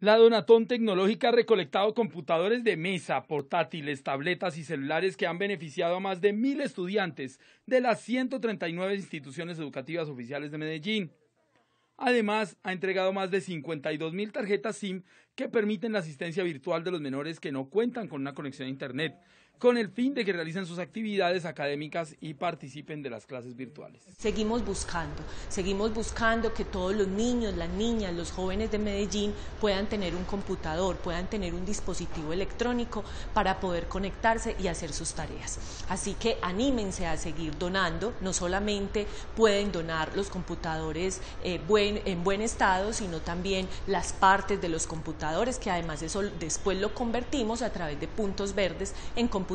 La Donatón Tecnológica ha recolectado computadores de mesa, portátiles, tabletas y celulares que han beneficiado a más de mil estudiantes de las 139 instituciones educativas oficiales de Medellín. Además, ha entregado más de 52 mil tarjetas SIM que permiten la asistencia virtual de los menores que no cuentan con una conexión a Internet, con el fin de que realicen sus actividades académicas y participen de las clases virtuales. Seguimos buscando, seguimos buscando que todos los niños, las niñas, los jóvenes de Medellín puedan tener un computador, puedan tener un dispositivo electrónico para poder conectarse y hacer sus tareas. Así que anímense a seguir donando, no solamente pueden donar los computadores eh, buen, en buen estado, sino también las partes de los computadores, que además eso después lo convertimos a través de puntos verdes en computadores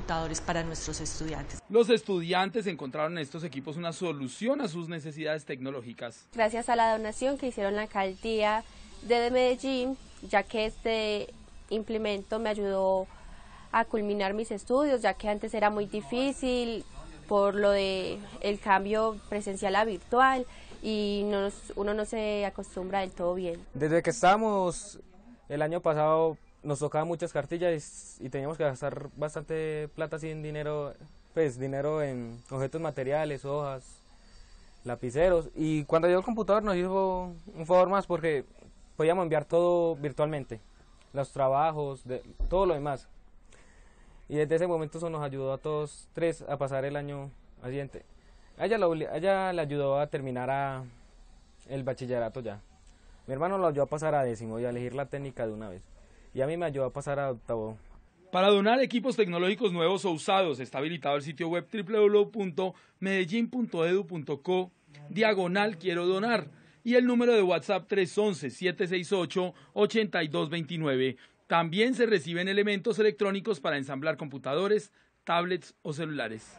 para nuestros estudiantes. Los estudiantes encontraron en estos equipos una solución a sus necesidades tecnológicas. Gracias a la donación que hicieron la alcaldía de Medellín, ya que este implemento me ayudó a culminar mis estudios, ya que antes era muy difícil por lo de el cambio presencial a virtual y uno no se acostumbra del todo bien. Desde que estamos el año pasado nos tocaba muchas cartillas y, teníamos que gastar bastante plata sin dinero, pues dinero en objetos materiales, hojas, lapiceros. Y cuando llegó el computador nos dijo un favor más porque podíamos enviar todo virtualmente, los trabajos, todo lo demás. Y desde ese momento eso nos ayudó a todos tres a pasar el año siguiente. Ella, le ayudó a terminar el bachillerato ya. Mi hermano lo ayudó a pasar a décimo y a elegir la técnica de una vez y a mí me ayudó a pasar a octavo. Para donar equipos tecnológicos nuevos o usados está habilitado el sitio web www.medellin.edu.co diagonal quiero donar y el número de WhatsApp 311-768-8229. También se reciben elementos electrónicos para ensamblar computadores, tablets o celulares.